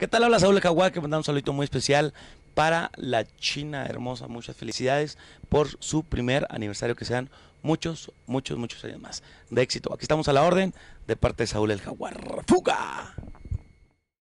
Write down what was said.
¿Qué tal? Habla Saúl Jaguar, que manda un saludito muy especial para la China hermosa. Muchas felicidades por su primer aniversario. Que sean muchos, muchos, muchos años más de éxito. Aquí estamos a la orden de parte de Saúl el Jaguar. ¡Fuga!